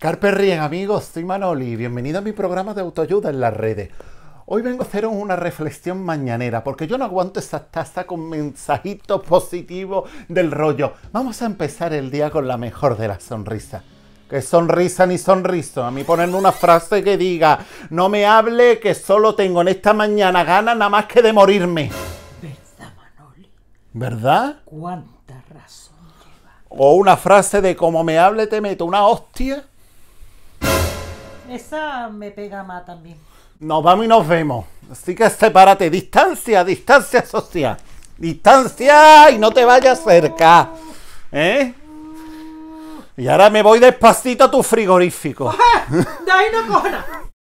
Carpe Rien, amigos, soy Manoli. Bienvenido a mi programa de autoayuda en las redes. Hoy vengo a haceros una reflexión mañanera, porque yo no aguanto esa taza con mensajito positivo del rollo. Vamos a empezar el día con la mejor de las sonrisas. Que sonrisa ni sonriso. A mí ponen una frase que diga, no me hable que solo tengo en esta mañana ganas nada más que de morirme. ¿Verdad, Manoli? ¿Verdad? ¿Cuánta razón lleva? O una frase de como me hable te meto una hostia esa me pega más también. Nos vamos y nos vemos. Así que sepárate. Distancia, distancia social. Distancia y no te vayas cerca. ¿Eh? Y ahora me voy despacito a tu frigorífico. ahí no